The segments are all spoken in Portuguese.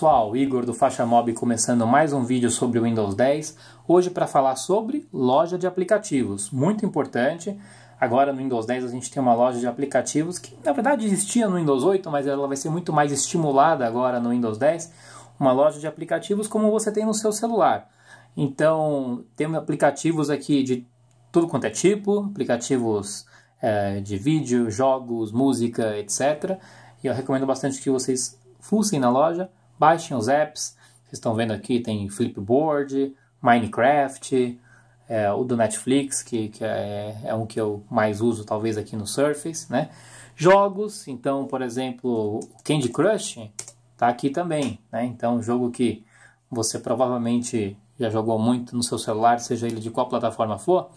pessoal, Igor do Faixa Mob começando mais um vídeo sobre o Windows 10, hoje para falar sobre loja de aplicativos, muito importante. Agora no Windows 10 a gente tem uma loja de aplicativos que na verdade existia no Windows 8, mas ela vai ser muito mais estimulada agora no Windows 10, uma loja de aplicativos como você tem no seu celular. Então, temos aplicativos aqui de tudo quanto é tipo, aplicativos é, de vídeo, jogos, música, etc. E eu recomendo bastante que vocês fussem na loja baixem os apps. Vocês estão vendo aqui, tem Flipboard, Minecraft, é, o do Netflix, que, que é, é, um que eu mais uso talvez aqui no Surface, né? Jogos, então, por exemplo, Candy Crush está aqui também, né? Então, um jogo que você provavelmente já jogou muito no seu celular, seja ele de qual plataforma for,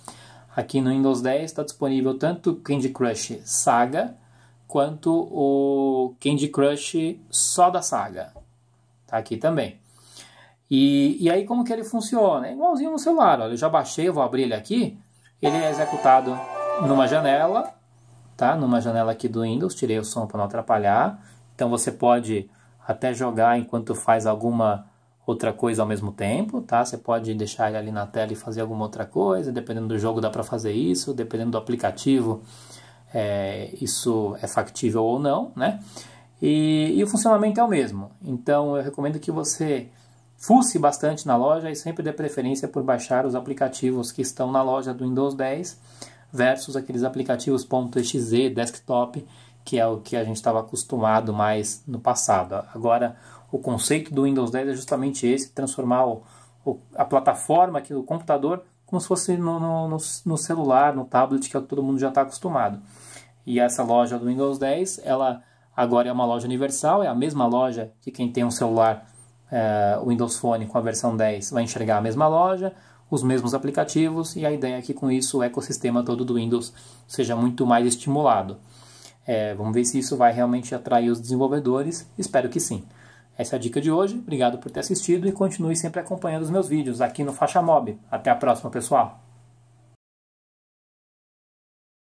aqui no Windows 10 está disponível tanto Candy Crush Saga, quanto o Candy Crush só da saga aqui também. E, e aí como que ele funciona? É igualzinho no celular, olha, eu já baixei, eu vou abrir ele aqui, ele é executado numa janela, tá? Numa janela aqui do Windows, tirei o som para não atrapalhar. Então você pode até jogar enquanto faz alguma outra coisa ao mesmo tempo, tá? Você pode deixar ele ali na tela e fazer alguma outra coisa, dependendo do jogo dá para fazer isso, dependendo do aplicativo é, isso é factível ou não, né? E, e o funcionamento é o mesmo. Então eu recomendo que você fuce bastante na loja e sempre dê preferência por baixar os aplicativos que estão na loja do Windows 10 versus aqueles aplicativos .exe, desktop, que é o que a gente estava acostumado mais no passado. Agora, o conceito do Windows 10 é justamente esse, transformar o, o, a plataforma aqui do computador como se fosse no, no, no celular, no tablet, que, é que todo mundo já está acostumado. E essa loja do Windows 10, ela Agora é uma loja universal, é a mesma loja que quem tem um celular é, Windows Phone com a versão 10 vai enxergar a mesma loja, os mesmos aplicativos, e a ideia é que com isso o ecossistema todo do Windows seja muito mais estimulado. É, vamos ver se isso vai realmente atrair os desenvolvedores, espero que sim. Essa é a dica de hoje, obrigado por ter assistido e continue sempre acompanhando os meus vídeos aqui no Faixa Mob. Até a próxima, pessoal!